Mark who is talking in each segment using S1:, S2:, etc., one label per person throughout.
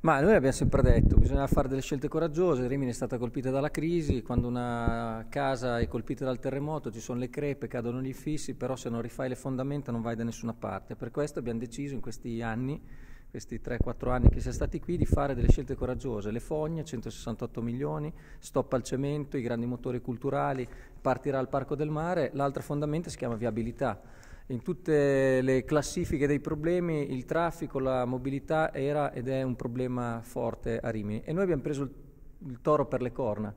S1: Ma noi abbiamo sempre detto, che bisogna fare delle scelte coraggiose, Rimini è stata colpita dalla crisi, quando una casa è colpita dal terremoto ci sono le crepe, cadono gli fissi, però se non rifai le fondamenta non vai da nessuna parte. Per questo abbiamo deciso in questi anni questi 3-4 anni che si è stati qui, di fare delle scelte coraggiose. Le fogne, 168 milioni, stop al cemento, i grandi motori culturali, partirà il Parco del Mare. L'altra fondamenta si chiama viabilità. In tutte le classifiche dei problemi il traffico, la mobilità era ed è un problema forte a Rimini e noi abbiamo preso il toro per le corna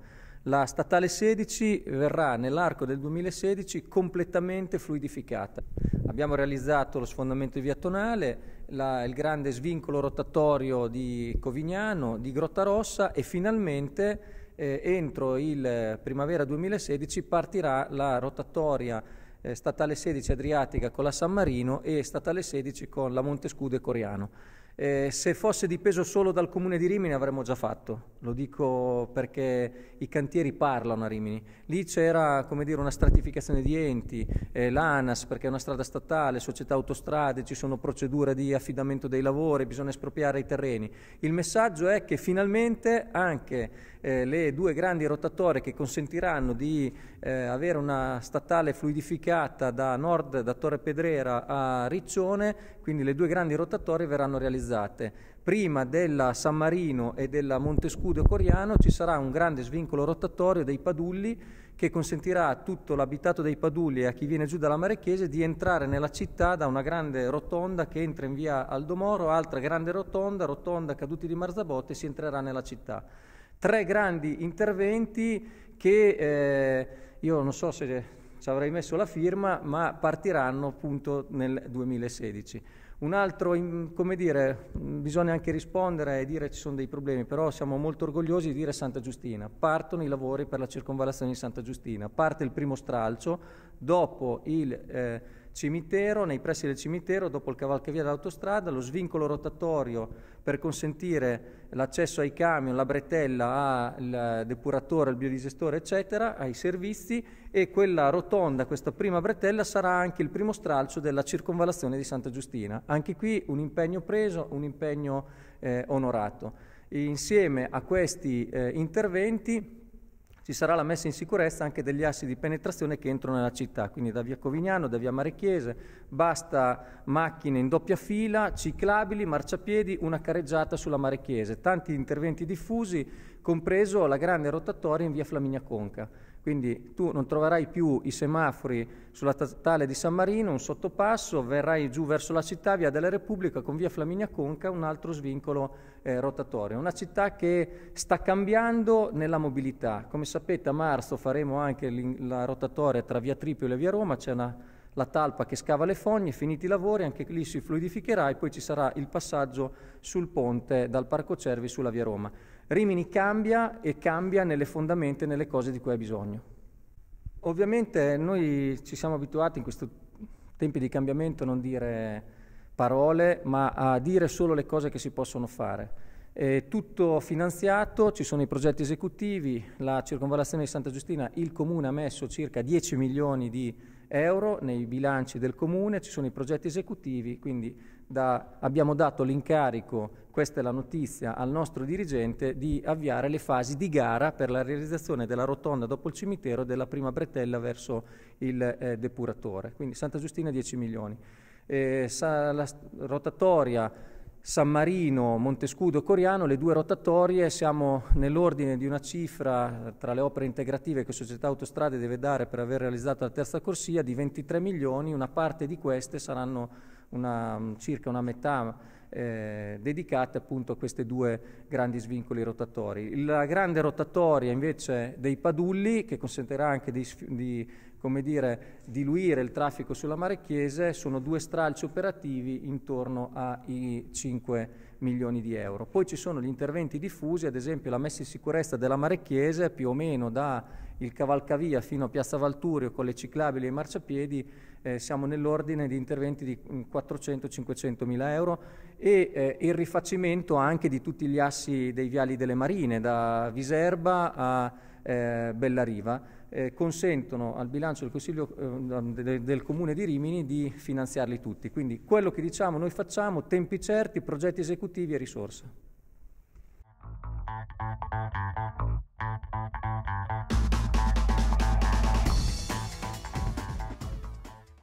S1: la statale 16 verrà nell'arco del 2016 completamente fluidificata. Abbiamo realizzato lo sfondamento di via Tonale, la, il grande svincolo rotatorio di Covignano, di Grotta Rossa e finalmente eh, entro il primavera 2016 partirà la rotatoria eh, statale 16 adriatica con la San Marino e statale 16 con la Montescudo e Coriano. Eh, se fosse dipeso solo dal comune di Rimini avremmo già fatto, lo dico perché i cantieri parlano a Rimini. Lì c'era dire, una stratificazione di enti, eh, l'ANAS perché è una strada statale, società autostrade, ci sono procedure di affidamento dei lavori, bisogna espropriare i terreni. Il messaggio è che finalmente anche eh, le due grandi rotatorie che consentiranno di eh, avere una statale fluidificata da nord, da Torre Pedrera a Riccione, quindi le due grandi rotatorie verranno realizzate realizzate. Prima della San Marino e della Montescudo Coriano ci sarà un grande svincolo rotatorio dei padulli che consentirà a tutto l'abitato dei Padulli e a chi viene giù dalla Marechese di entrare nella città da una grande rotonda che entra in via Aldomoro, altra grande rotonda, rotonda Caduti di Marzabotte, si entrerà nella città. Tre grandi interventi che eh, io non so se ci avrei messo la firma, ma partiranno appunto nel 2016. Un altro, come dire, bisogna anche rispondere e dire ci sono dei problemi, però siamo molto orgogliosi di dire Santa Giustina. Partono i lavori per la circonvallazione di Santa Giustina, parte il primo stralcio, dopo il... Eh, cimitero, nei pressi del cimitero, dopo il cavalcavia d'autostrada, lo svincolo rotatorio per consentire l'accesso ai camion, la bretella, al depuratore, al biodigestore, eccetera, ai servizi e quella rotonda, questa prima bretella, sarà anche il primo stralcio della circonvalazione di Santa Giustina. Anche qui un impegno preso, un impegno eh, onorato. E insieme a questi eh, interventi ci sarà la messa in sicurezza anche degli assi di penetrazione che entrano nella città, quindi da via Covignano, da via Marechiese, basta macchine in doppia fila, ciclabili, marciapiedi, una careggiata sulla Marechiese, tanti interventi diffusi, compreso la grande rotatoria in via Flaminia Conca. Quindi tu non troverai più i semafori sulla statale di San Marino, un sottopasso, verrai giù verso la città, via della Repubblica con via Flaminia Conca, un altro svincolo eh, rotatorio. Una città che sta cambiando nella mobilità. Come sapete a marzo faremo anche la rotatoria tra via Tripoli e via Roma, c'è una, la talpa che scava le fogne, finiti i lavori, anche lì si fluidificherà e poi ci sarà il passaggio sul ponte dal Parco Cervi sulla via Roma. Rimini cambia e cambia nelle fondamenta e nelle cose di cui ha bisogno. Ovviamente noi ci siamo abituati in questi tempi di cambiamento a non dire parole, ma a dire solo le cose che si possono fare. È tutto finanziato, ci sono i progetti esecutivi, la circonvallazione di Santa Giustina, il comune ha messo circa 10 milioni di euro, nei bilanci del comune ci sono i progetti esecutivi, quindi da, abbiamo dato l'incarico, questa è la notizia, al nostro dirigente di avviare le fasi di gara per la realizzazione della rotonda dopo il cimitero e della prima bretella verso il eh, depuratore. Quindi Santa Giustina 10 milioni. Eh, sa, la rotatoria San Marino, Montescudo, e Coriano, le due rotatorie, siamo nell'ordine di una cifra tra le opere integrative che Società Autostrade deve dare per aver realizzato la terza corsia di 23 milioni, una parte di queste saranno una, mm, circa una metà eh, dedicate appunto a questi due grandi svincoli rotatori. La grande rotatoria invece dei padulli che consentirà anche di, di come dire, diluire il traffico sulla mare Chiese sono due stralci operativi intorno ai 5 milioni di euro. Poi ci sono gli interventi diffusi, ad esempio la messa in sicurezza della mare Chiese più o meno da il cavalcavia fino a Piazza Valturio con le ciclabili e i marciapiedi eh, siamo nell'ordine di interventi di 400-500 mm, mila euro e eh, il rifacimento anche di tutti gli assi dei viali delle marine da Viserba a eh, Bellariva eh, consentono al bilancio del Consiglio eh, del, del Comune di Rimini di finanziarli tutti. Quindi quello che diciamo noi facciamo, tempi certi, progetti esecutivi e risorse.